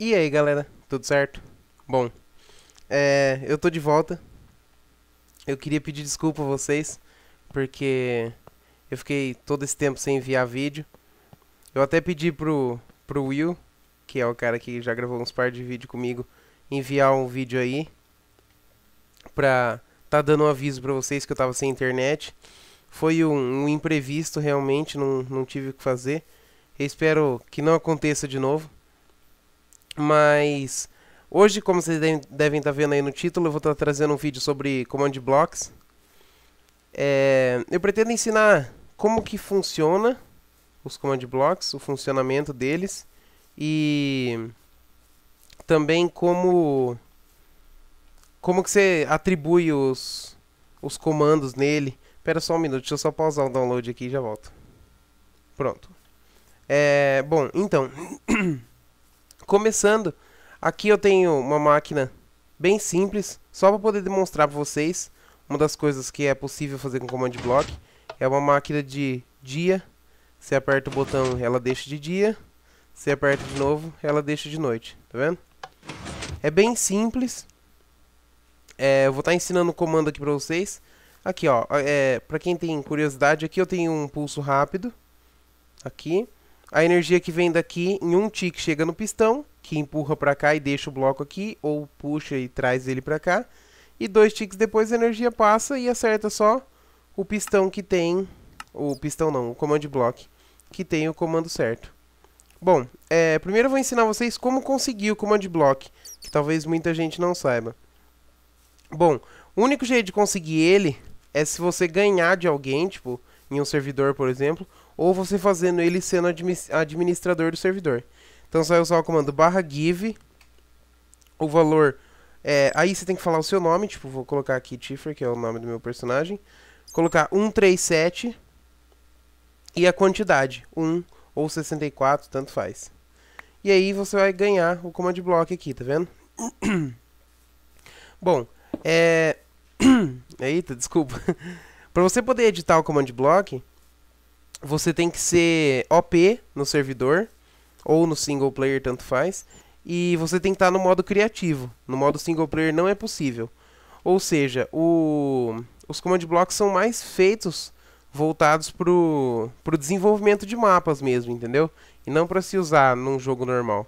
E aí galera, tudo certo? Bom, é, eu tô de volta. Eu queria pedir desculpa a vocês, porque eu fiquei todo esse tempo sem enviar vídeo. Eu até pedi pro, pro Will, que é o cara que já gravou uns par de vídeo comigo, enviar um vídeo aí. Pra tá dando um aviso pra vocês que eu tava sem internet. Foi um, um imprevisto realmente, não, não tive o que fazer. Eu espero que não aconteça de novo. Mas hoje, como vocês devem estar tá vendo aí no título, eu vou estar tá trazendo um vídeo sobre command blocks. É, eu pretendo ensinar como que funciona os command blocks, o funcionamento deles e também como como que você atribui os, os comandos nele. Espera só um minuto, deixa eu só pausar o download aqui e já volto. Pronto. É, bom, então... Começando, aqui eu tenho uma máquina bem simples, só para poder demonstrar para vocês. Uma das coisas que é possível fazer com command block é uma máquina de dia. Você aperta o botão, ela deixa de dia. Você aperta de novo, ela deixa de noite. Tá vendo? É bem simples. É, eu vou estar tá ensinando o comando aqui para vocês. Aqui, ó. É, para quem tem curiosidade, aqui eu tenho um pulso rápido. Aqui a energia que vem daqui em um tique chega no pistão, que empurra para cá e deixa o bloco aqui, ou puxa e traz ele para cá. E dois tiques depois a energia passa e acerta só o pistão que tem... O pistão não, o comando block, que tem o comando certo. Bom, é, primeiro eu vou ensinar vocês como conseguir o comando block, que talvez muita gente não saiba. Bom, o único jeito de conseguir ele é se você ganhar de alguém, tipo em um servidor, por exemplo, ou você fazendo ele sendo administrador do servidor. Então você vai usar o comando barra give, o valor, é, aí você tem que falar o seu nome, tipo, vou colocar aqui Tiffer, que é o nome do meu personagem, colocar 137 e a quantidade, 1 ou 64, tanto faz. E aí você vai ganhar o command block aqui, tá vendo? Bom, é... Eita, desculpa. Para você poder editar o command block, você tem que ser OP no servidor ou no single player, tanto faz, e você tem que estar tá no modo criativo. No modo single player não é possível. Ou seja, o, os command blocks são mais feitos voltados pro, pro desenvolvimento de mapas mesmo, entendeu? E não para se usar num jogo normal.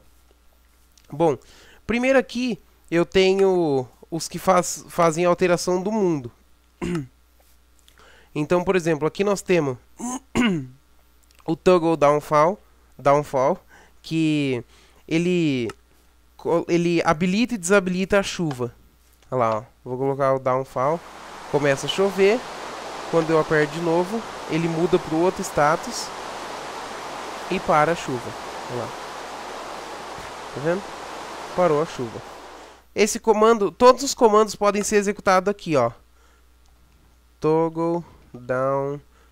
Bom, primeiro aqui eu tenho os que faz, fazem alteração do mundo. Então, por exemplo, aqui nós temos o toggle downfall, downfall, que ele ele habilita e desabilita a chuva. Olha lá, ó. vou colocar o downfall, começa a chover. Quando eu aperto de novo, ele muda para o outro status e para a chuva. Olha lá. Tá vendo? Parou a chuva. Esse comando, todos os comandos podem ser executados aqui, ó. Toggle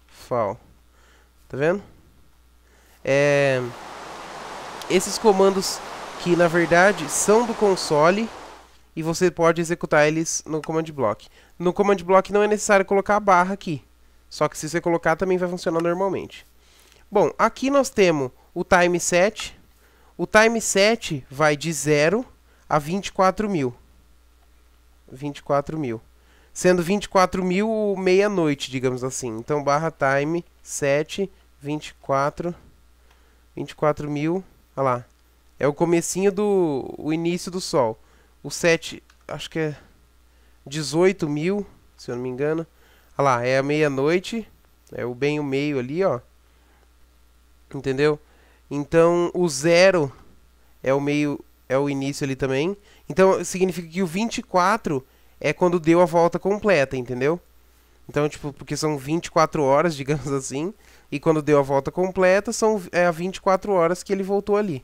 fall. Tá vendo? É... Esses comandos que na verdade são do console e você pode executar eles no command block. No command block não é necessário colocar a barra aqui. Só que se você colocar também vai funcionar normalmente. Bom, aqui nós temos o time set. O time set vai de 0 a 24 mil. 24 mil sendo 24 mil meia-noite, digamos assim. Então, barra time 7, 24, 24 mil, olha lá. É o comecinho do o início do sol. O 7, acho que é 18 mil, se eu não me engano. Olha lá, é a meia-noite, é o bem o meio ali, ó. Entendeu? Então, o zero é o meio, é o início ali também. Então, significa que o 24 é quando deu a volta completa, entendeu? Então, tipo, porque são 24 horas, digamos assim, e quando deu a volta completa, são é, 24 horas que ele voltou ali.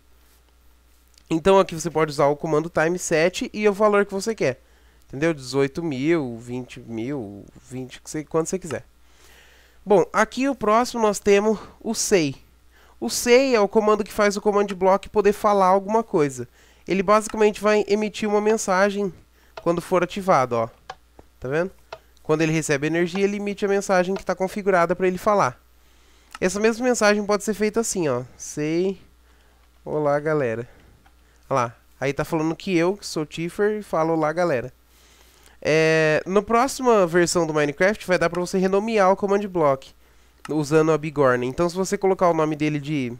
Então aqui você pode usar o comando time set e o valor que você quer. Entendeu? 18 mil, 20 mil, 20, quanto você quiser. Bom, aqui o próximo nós temos o say. O say é o comando que faz o comando de poder falar alguma coisa. Ele basicamente vai emitir uma mensagem quando for ativado, ó. Tá vendo? Quando ele recebe energia, ele emite a mensagem que está configurada para ele falar. Essa mesma mensagem pode ser feita assim, ó. Sei. Olá, galera. Olha lá. Aí tá falando que eu, que sou Tiffer, falo olá, galera. É, na próxima versão do Minecraft vai dar para você renomear o command block usando a bigorna. Então se você colocar o nome dele de,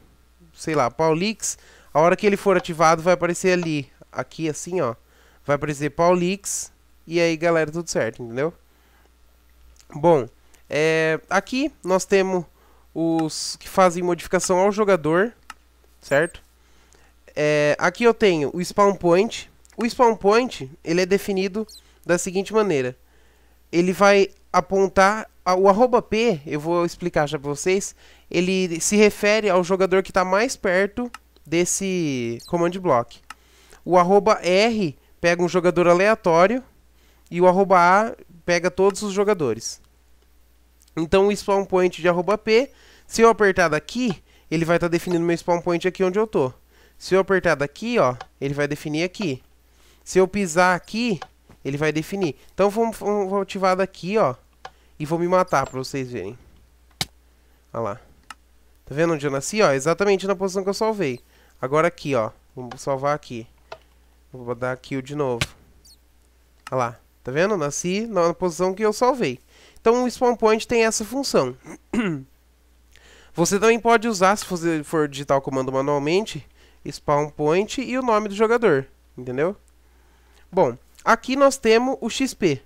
sei lá, Paulix, a hora que ele for ativado vai aparecer ali, aqui assim, ó vai aparecer Paulix. E aí, galera, tudo certo, entendeu? Bom, é, aqui nós temos os que fazem modificação ao jogador, certo? É, aqui eu tenho o spawn point. O spawn point, ele é definido da seguinte maneira. Ele vai apontar... O arroba P, eu vou explicar já para vocês, ele se refere ao jogador que está mais perto desse command block. O arroba R pega um jogador aleatório e o arroba A pega todos os jogadores. Então o spawn point de arroba P, se eu apertar daqui, ele vai estar tá definindo meu spawn point aqui onde eu tô. Se eu apertar daqui, ó, ele vai definir aqui. Se eu pisar aqui, ele vai definir. Então vou, vou ativar daqui, ó, e vou me matar para vocês verem. Olha lá. Tá vendo onde eu nasci, ó? Exatamente na posição que eu salvei. Agora aqui, ó. Vamos salvar aqui. Vou dar kill de novo. Olha lá. Tá vendo? Nasci na posição que eu salvei. Então o spawn point tem essa função. Você também pode usar, se for digitar o comando manualmente, spawn point e o nome do jogador. Entendeu? Bom, aqui nós temos o XP.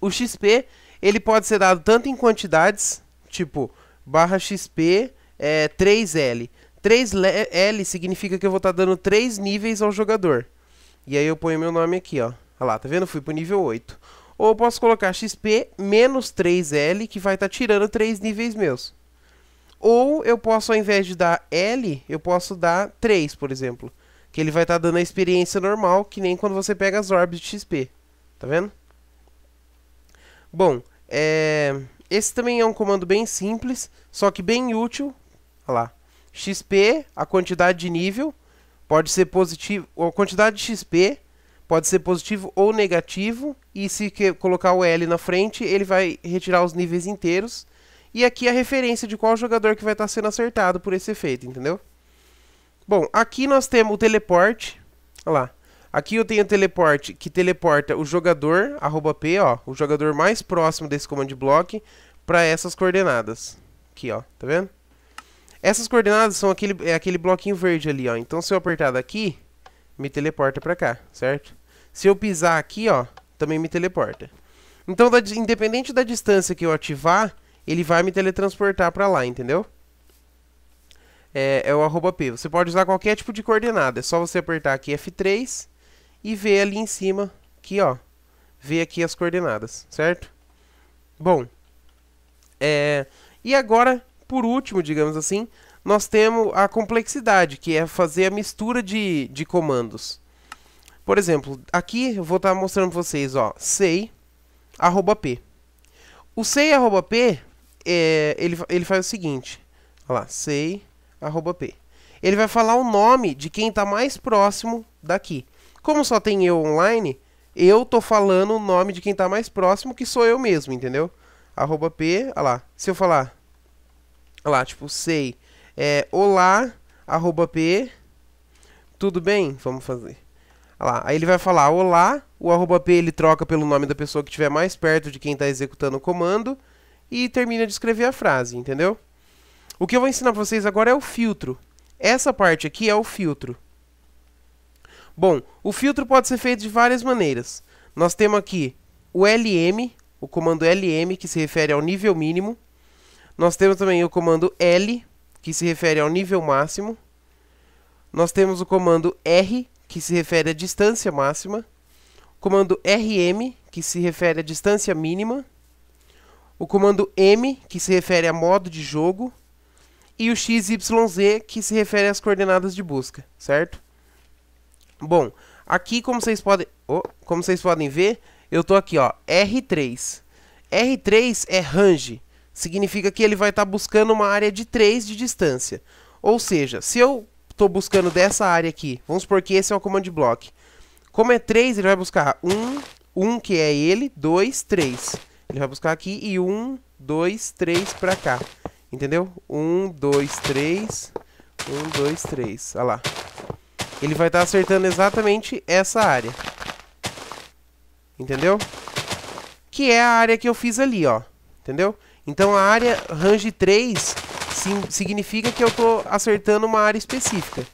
O XP, ele pode ser dado tanto em quantidades, tipo, barra XP é, 3L. 3L significa que eu vou estar tá dando 3 níveis ao jogador. E aí eu ponho meu nome aqui, ó. Olha lá, tá vendo? Fui pro nível 8. Ou eu posso colocar XP menos 3L, que vai estar tá tirando 3 níveis meus. Ou eu posso, ao invés de dar L, eu posso dar 3, por exemplo. Que ele vai estar tá dando a experiência normal, que nem quando você pega as orbes de XP. Tá vendo? Bom, é... esse também é um comando bem simples, só que bem útil. Olha lá. XP, a quantidade de nível pode ser positivo, a quantidade de XP pode ser positivo ou negativo, e se colocar o L na frente, ele vai retirar os níveis inteiros. E aqui a referência de qual jogador que vai estar sendo acertado por esse efeito, entendeu? Bom, aqui nós temos o teleporte. Olha lá. Aqui eu tenho o teleporte que teleporta o jogador, arroba P, ó, o jogador mais próximo desse comando block, para essas coordenadas. Aqui, ó, tá vendo? Essas coordenadas são aquele, é aquele bloquinho verde ali, ó. Então, se eu apertar daqui, me teleporta para cá, certo? Se eu pisar aqui, ó, também me teleporta. Então, da, independente da distância que eu ativar, ele vai me teletransportar para lá, entendeu? É, é, o arroba P. Você pode usar qualquer tipo de coordenada. É só você apertar aqui F3 e ver ali em cima, aqui, ó. Ver aqui as coordenadas, certo? Bom, é... E agora por último, digamos assim, nós temos a complexidade, que é fazer a mistura de, de comandos. Por exemplo, aqui eu vou estar tá mostrando para vocês, ó, sei, arroba p. O sei, arroba p, é, ele, ele faz o seguinte, ó lá, sei, arroba p. Ele vai falar o nome de quem está mais próximo daqui. Como só tem eu online, eu tô falando o nome de quem está mais próximo, que sou eu mesmo, entendeu? Arroba p, ó lá, se eu falar lá, tipo, sei. É, olá, arroba p, tudo bem? Vamos fazer. Lá. Aí ele vai falar olá, o arroba p ele troca pelo nome da pessoa que estiver mais perto de quem está executando o comando e termina de escrever a frase, entendeu? O que eu vou ensinar para vocês agora é o filtro. Essa parte aqui é o filtro. Bom, o filtro pode ser feito de várias maneiras. Nós temos aqui o lm, o comando lm que se refere ao nível mínimo. Nós temos também o comando L, que se refere ao nível máximo. Nós temos o comando R, que se refere à distância máxima. O comando RM, que se refere à distância mínima. O comando M, que se refere a modo de jogo. E o XYZ, que se refere às coordenadas de busca, certo? Bom, aqui como vocês podem, oh, como vocês podem ver, eu estou aqui, ó, R3. R3 é range significa que ele vai estar tá buscando uma área de 3 de distância. Ou seja, se eu estou buscando dessa área aqui, vamos supor que esse é o command block. Como é 3, ele vai buscar 1, 1 que é ele, 2, 3. Ele vai buscar aqui e 1, 2, 3 para cá. Entendeu? 1, 2, 3, 1, 2, 3. Olha lá. Ele vai estar tá acertando exatamente essa área. Entendeu? Que é a área que eu fiz ali, ó. Entendeu? Então a área range 3 sim, significa que eu estou acertando uma área específica.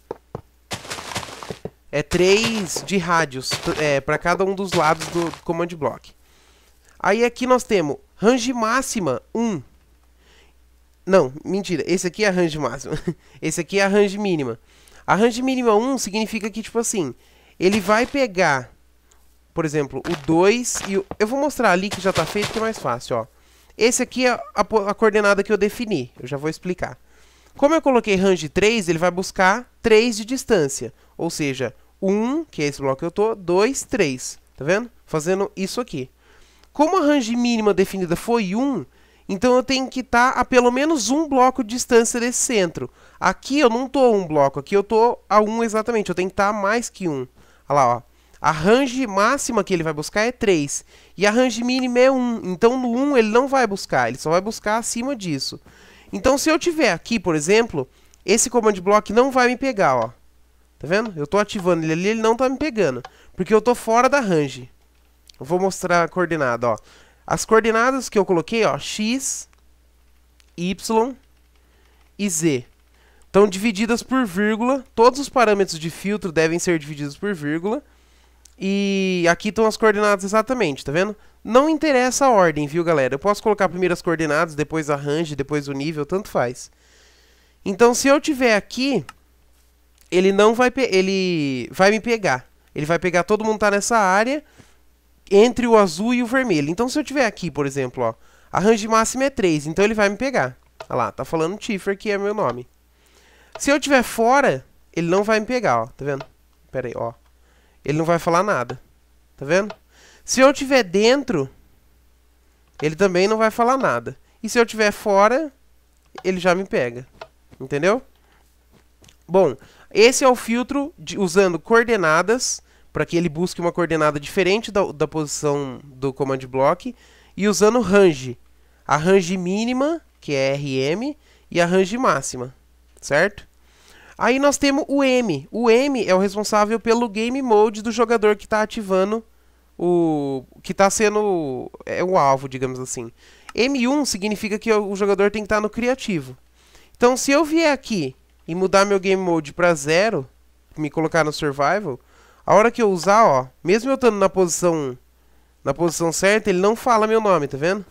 É 3 de rádios é, para cada um dos lados do command block. Aí aqui nós temos range máxima 1. Não, mentira. Esse aqui é a range máxima. Esse aqui é a range mínima. A range mínima 1 significa que, tipo assim, ele vai pegar, por exemplo, o 2 e o... Eu vou mostrar ali que já está feito que é mais fácil, ó. Esse aqui é a, a coordenada que eu defini, eu já vou explicar. Como eu coloquei range 3, ele vai buscar 3 de distância, ou seja, 1, que é esse bloco que eu estou, 2, 3, tá vendo? Fazendo isso aqui. Como a range mínima definida foi 1, então eu tenho que estar tá a pelo menos um bloco de distância desse centro. Aqui eu não estou a um bloco, aqui eu estou a 1 exatamente, eu tenho que estar tá a mais que 1. Olha lá, ó. A range máxima que ele vai buscar é 3. E a range mínima é 1. Então no 1 ele não vai buscar, ele só vai buscar acima disso. Então se eu tiver aqui, por exemplo, esse command block não vai me pegar, ó. Tá vendo? Eu tô ativando ele ali, ele não tá me pegando. Porque eu tô fora da range. Eu vou mostrar a coordenada, ó. As coordenadas que eu coloquei, ó, x, y e z. Estão divididas por vírgula. Todos os parâmetros de filtro devem ser divididos por vírgula. E aqui estão as coordenadas exatamente, tá vendo? Não interessa a ordem, viu, galera? Eu posso colocar primeiro as coordenadas, depois a range, depois o nível, tanto faz. Então, se eu tiver aqui, ele não vai ele vai me pegar. Ele vai pegar todo mundo tá nessa área entre o azul e o vermelho. Então, se eu tiver aqui, por exemplo, ó, a range máxima é 3, então ele vai me pegar. Olha lá, tá falando Tiffer, que é meu nome. Se eu tiver fora, ele não vai me pegar, ó, tá vendo? Pera aí, ó ele não vai falar nada. Tá vendo? Se eu tiver dentro, ele também não vai falar nada. E se eu tiver fora, ele já me pega. Entendeu? Bom, esse é o filtro de, usando coordenadas para que ele busque uma coordenada diferente da, da posição do command block e usando range. A range mínima, que é RM, e a range máxima, certo? Aí nós temos o M. O M é o responsável pelo game mode do jogador que está ativando o que está sendo é o alvo, digamos assim. M1 significa que o jogador tem que estar tá no criativo. Então, se eu vier aqui e mudar meu game mode para zero, me colocar no survival, a hora que eu usar, ó, mesmo eu estando na posição na posição certa, ele não fala meu nome, tá vendo?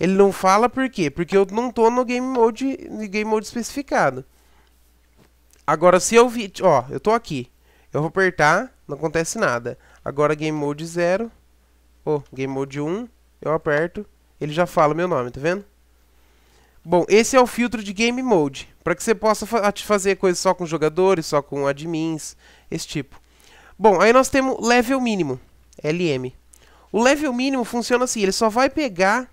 Ele não fala por quê? Porque eu não tô no game mode, game mode especificado. Agora, se eu vi... Ó, eu tô aqui. Eu vou apertar, não acontece nada. Agora, Game Mode 0. Ou, oh, Game Mode 1. Eu aperto, ele já fala meu nome, tá vendo? Bom, esse é o filtro de Game Mode. Para que você possa fa fazer coisas só com jogadores, só com admins, esse tipo. Bom, aí nós temos Level Mínimo, LM. O Level Mínimo funciona assim, ele só vai pegar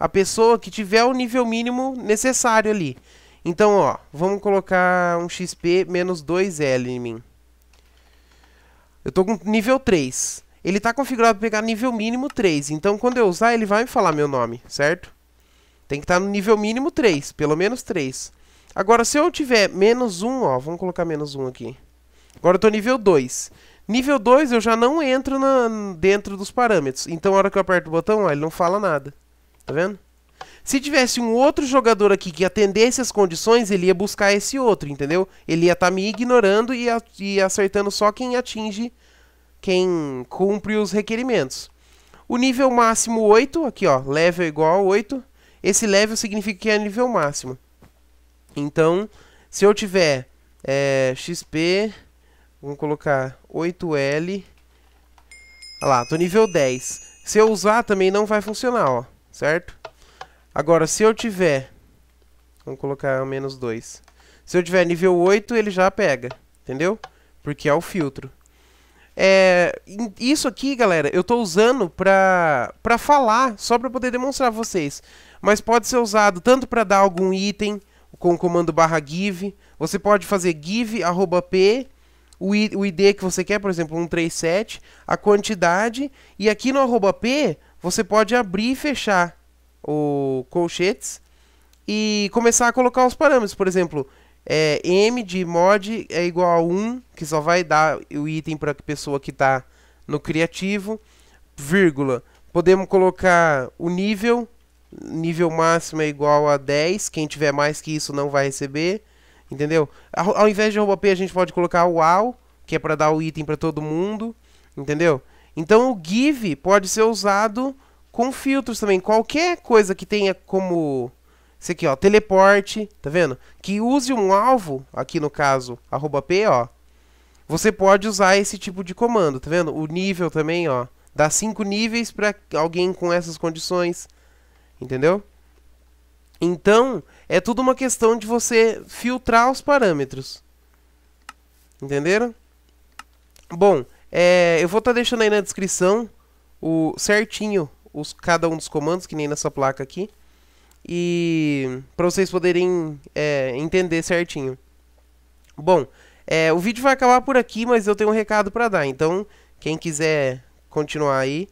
a pessoa que tiver o nível mínimo necessário ali. Então, ó, vamos colocar um XP menos 2L em mim. Eu tô com nível 3. Ele tá configurado para pegar nível mínimo 3. Então, quando eu usar, ele vai me falar meu nome, certo? Tem que estar tá no nível mínimo 3, pelo menos 3. Agora, se eu tiver menos 1, ó, vamos colocar menos 1 aqui. Agora eu tô nível 2. Nível 2 eu já não entro na, dentro dos parâmetros. Então, a hora que eu aperto o botão, ó, ele não fala nada. Tá vendo? Se tivesse um outro jogador aqui que atendesse as condições, ele ia buscar esse outro, entendeu? Ele ia estar tá me ignorando e, a, e acertando só quem atinge, quem cumpre os requerimentos. O nível máximo 8, aqui ó, level igual a 8. Esse level significa que é nível máximo. Então, se eu tiver é, XP, vamos colocar 8L. Olha lá, tô nível 10. Se eu usar também não vai funcionar, ó, certo? Agora, se eu tiver... Vamos colocar menos 2. Se eu tiver nível 8, ele já pega, entendeu? Porque é o filtro. É, isso aqui, galera, eu estou usando para falar, só para poder demonstrar a vocês. Mas pode ser usado tanto para dar algum item com o comando barra give. Você pode fazer give, arroba p, o, I, o ID que você quer, por exemplo, 137, a quantidade. E aqui no arroba p, você pode abrir e fechar o colchetes e começar a colocar os parâmetros. Por exemplo, é, M de mod é igual a 1, que só vai dar o item para a pessoa que está no criativo, vírgula. Podemos colocar o nível, nível máximo é igual a 10, quem tiver mais que isso não vai receber, entendeu? Ao, ao invés de arroba P a gente pode colocar o AU, que é para dar o item para todo mundo, entendeu? Então o give pode ser usado com filtros também. Qualquer coisa que tenha como esse aqui, ó, teleporte, tá vendo? Que use um alvo, aqui no caso, arroba p, ó. Você pode usar esse tipo de comando, tá vendo? O nível também, ó. Dá 5 níveis para alguém com essas condições, entendeu? Então, é tudo uma questão de você filtrar os parâmetros. Entenderam? Bom, é, eu vou estar tá deixando aí na descrição o certinho os, cada um dos comandos, que nem nessa placa aqui. E para vocês poderem é, entender certinho. Bom, é, o vídeo vai acabar por aqui, mas eu tenho um recado para dar. Então, quem quiser continuar aí...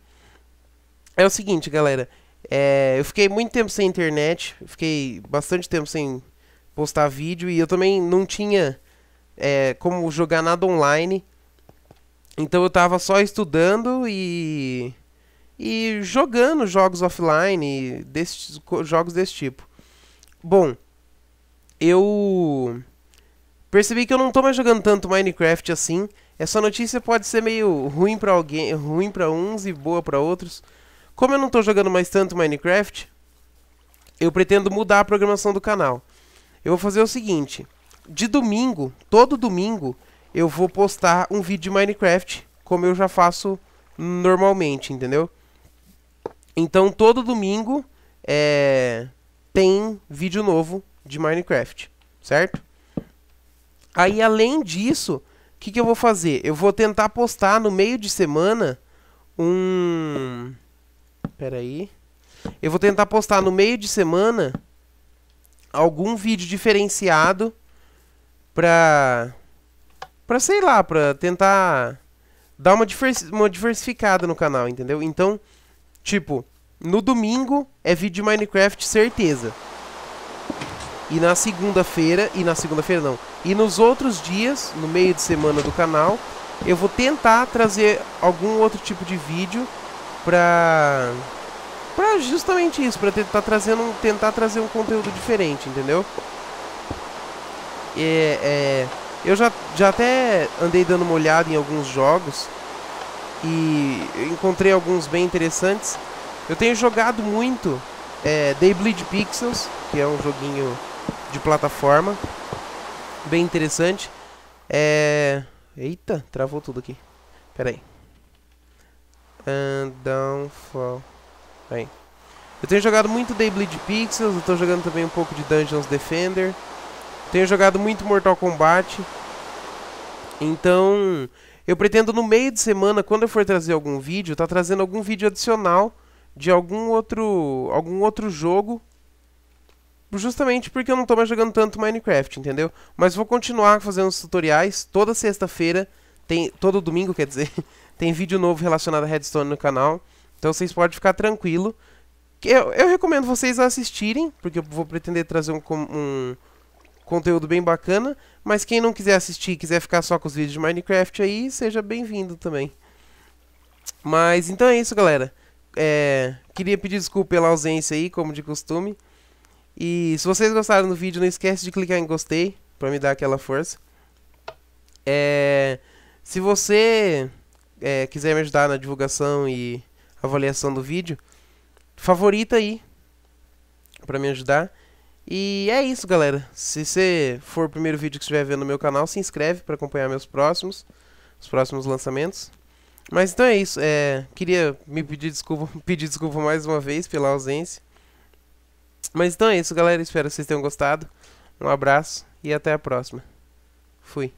É o seguinte, galera. É, eu fiquei muito tempo sem internet. Fiquei bastante tempo sem postar vídeo. E eu também não tinha é, como jogar nada online. Então eu tava só estudando e e jogando jogos offline, desses, jogos desse tipo. Bom, eu percebi que eu não tô mais jogando tanto Minecraft assim. Essa notícia pode ser meio ruim para alguém, ruim para uns e boa para outros. Como eu não tô jogando mais tanto Minecraft, eu pretendo mudar a programação do canal. Eu vou fazer o seguinte, de domingo, todo domingo, eu vou postar um vídeo de Minecraft, como eu já faço normalmente, entendeu? Então todo domingo é, tem vídeo novo de Minecraft, certo? Aí além disso, o que, que eu vou fazer? Eu vou tentar postar no meio de semana um... Peraí... Eu vou tentar postar no meio de semana algum vídeo diferenciado pra... Pra, sei lá, pra tentar dar uma, uma diversificada no canal, entendeu? Então, Tipo, no domingo é vídeo de Minecraft, certeza. E na segunda-feira, e na segunda-feira não, e nos outros dias, no meio de semana do canal, eu vou tentar trazer algum outro tipo de vídeo pra pra justamente isso, pra tentar trazendo um, tentar trazer um conteúdo diferente, entendeu? É, é, eu já, já até andei dando uma olhada em alguns jogos e encontrei alguns bem interessantes. Eu tenho jogado muito é, Daybleed Pixels, que é um joguinho de plataforma, bem interessante. É... Eita, travou tudo aqui. Pera aí. And downfall. Aí. Eu tenho jogado muito Daybleed Pixels, eu tô jogando também um pouco de Dungeons Defender. Tenho jogado muito Mortal Kombat. Então, eu pretendo no meio de semana, quando eu for trazer algum vídeo, tá trazendo algum vídeo adicional de algum outro, algum outro jogo. Justamente porque eu não tô mais jogando tanto Minecraft, entendeu? Mas vou continuar fazendo os tutoriais. Toda sexta-feira, tem todo domingo, quer dizer, tem vídeo novo relacionado a Redstone no canal. Então vocês podem ficar tranquilo. Eu, eu recomendo vocês assistirem, porque eu vou pretender trazer um, um conteúdo bem bacana. Mas quem não quiser assistir e quiser ficar só com os vídeos de Minecraft aí, seja bem-vindo também. Mas então é isso, galera. É, queria pedir desculpa pela ausência aí, como de costume. E se vocês gostaram do vídeo, não esquece de clicar em gostei para me dar aquela força. É, se você é, quiser me ajudar na divulgação e avaliação do vídeo, favorita aí para me ajudar. E é isso, galera. Se você for o primeiro vídeo que estiver vendo no meu canal, se inscreve para acompanhar meus próximos, os próximos lançamentos. Mas então é isso. É, queria me pedir desculpa, pedir desculpa mais uma vez pela ausência. Mas então é isso, galera. Espero que vocês tenham gostado. Um abraço e até a próxima. Fui.